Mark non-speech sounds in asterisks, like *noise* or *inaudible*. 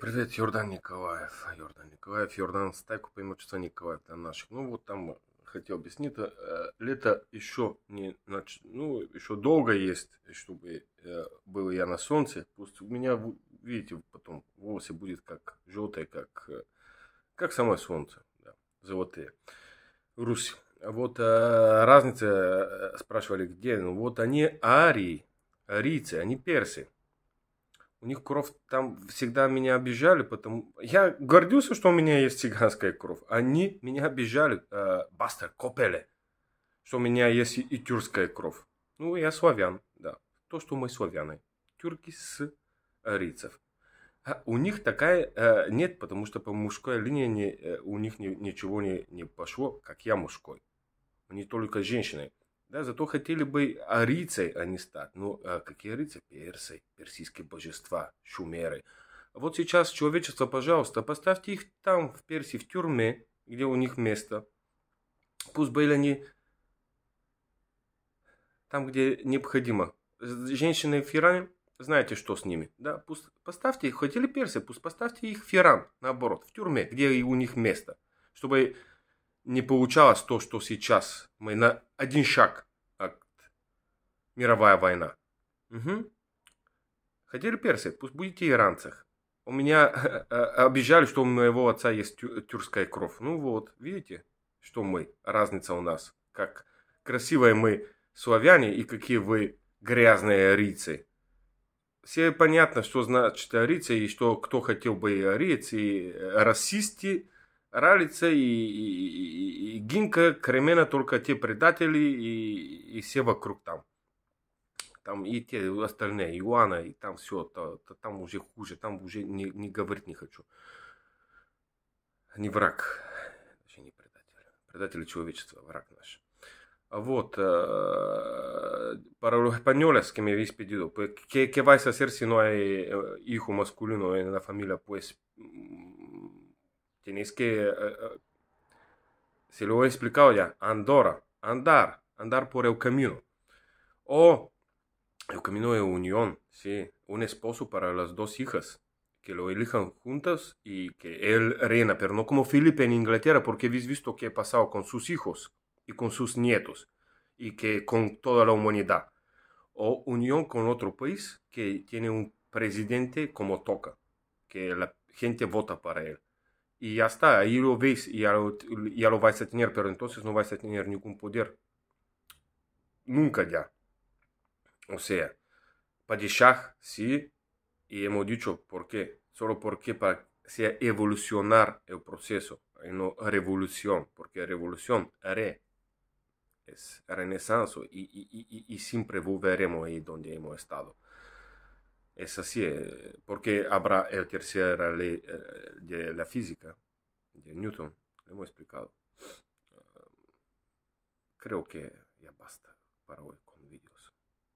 Привет, Йордан Николаев. А, Йордан Николаев. Йордан Стайку поймет, что Николаев для наших. Ну, вот там хотел объяснить. Э, лето еще не нач... ну, еще долго есть, чтобы э, был я на солнце. Пусть у меня, видите, потом волосы будет как желтые, как, э, как самое солнце. Да, золотые. Русь. Вот разница, спрашивали, где. Ну, вот они арии, арийцы, они персы. У них кровь там всегда меня обижали, потому... Я гордился, что у меня есть цыганская кровь. Они меня обижали, э, бастер, копели, что у меня есть и, и тюркская кровь. Ну, я славян, да. То, что мы славяны. Тюрки с рицев. А у них такая э, нет, потому что по мужской линии не, э, у них ни, ничего не, не пошло, как я мужской. Они только женщины. Да, зато хотели бы арийцей, а не стать. Ну, а какие арийцы? Персы, персидские божества, шумеры. Вот сейчас человечество, пожалуйста, поставьте их там, в Персии, в тюрьме, где у них место. Пусть были они там, где необходимо. Женщины в Иране, знаете, что с ними. Да? Пусть поставьте их, хотели персы, пусть поставьте их в Иран, наоборот, в тюрьме, где у них место. Чтобы не получалось то, что сейчас. Мы на один шаг от мировая война. Угу. Хотели персы, пусть будете иранцах. У меня *laughs* э, э, обижали, что у моего отца есть тю тюркская кровь. Ну вот, видите, что мы, разница у нас. Как красивые мы славяне и какие вы грязные рицы. Все понятно, что значит рица и что кто хотел бы риц, и э, расисты, ралица и, и, Гинка, Кремена, только те предатели и, и все вокруг там. Там и те остальные, Иоанна, и там все, то, то, там уже хуже, там уже не, не говорить не хочу. Не враг, вообще не предатель. Предатель человечества, враг наш. А Вот, para с españoles que me habéis pedido, pues, ¿qué, ¿qué vais a hacer si no hay hijo masculino Se lo he explicado ya. Andorra. Andar. Andar por el camino. O el camino de unión. Sí. Un esposo para las dos hijas. Que lo elijan juntas y que él reina. Pero no como Felipe en Inglaterra, porque habéis visto qué ha pasado con sus hijos y con sus nietos. Y que con toda la humanidad. O unión con otro país que tiene un presidente como toca. Que la gente vota para él. И я ста, o я весь, и я, и я vai să tineri, pero entonces no vai să tener poder. Nunca ya. O sea, padishah sim, e hemos dicho por qué. Solo porque para sea evolucionar o proceso, e no revolução porque revolução re, es renaissance, e, y, y, y siempre volveremos ahí donde hemos estado. Es así, eh, porque habrá el tercera ley eh, de la física, de Newton, lo hemos explicado. Creo que ya basta para hoy con vídeos.